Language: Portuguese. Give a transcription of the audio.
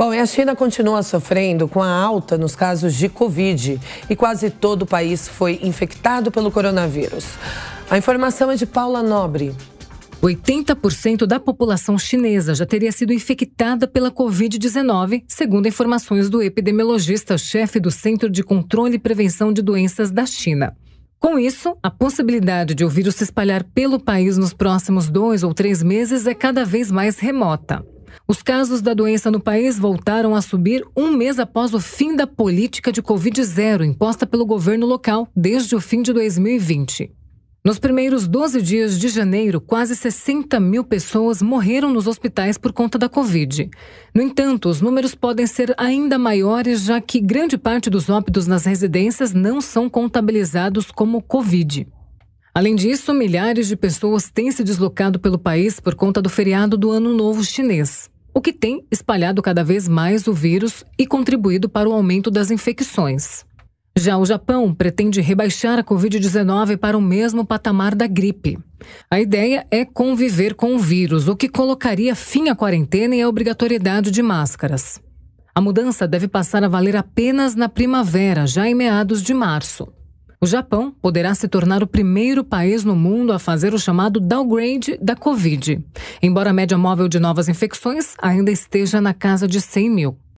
Bom, e a China continua sofrendo com a alta nos casos de Covid e quase todo o país foi infectado pelo coronavírus. A informação é de Paula Nobre. 80% da população chinesa já teria sido infectada pela Covid-19, segundo informações do epidemiologista-chefe do Centro de Controle e Prevenção de Doenças da China. Com isso, a possibilidade de o vírus se espalhar pelo país nos próximos dois ou três meses é cada vez mais remota. Os casos da doença no país voltaram a subir um mês após o fim da política de Covid zero imposta pelo governo local desde o fim de 2020. Nos primeiros 12 dias de janeiro, quase 60 mil pessoas morreram nos hospitais por conta da Covid. No entanto, os números podem ser ainda maiores, já que grande parte dos óbitos nas residências não são contabilizados como Covid. Além disso, milhares de pessoas têm se deslocado pelo país por conta do feriado do Ano Novo Chinês, o que tem espalhado cada vez mais o vírus e contribuído para o aumento das infecções. Já o Japão pretende rebaixar a Covid-19 para o mesmo patamar da gripe. A ideia é conviver com o vírus, o que colocaria fim à quarentena e à obrigatoriedade de máscaras. A mudança deve passar a valer apenas na primavera, já em meados de março. O Japão poderá se tornar o primeiro país no mundo a fazer o chamado downgrade da Covid. Embora a média móvel de novas infecções ainda esteja na casa de 100 mil.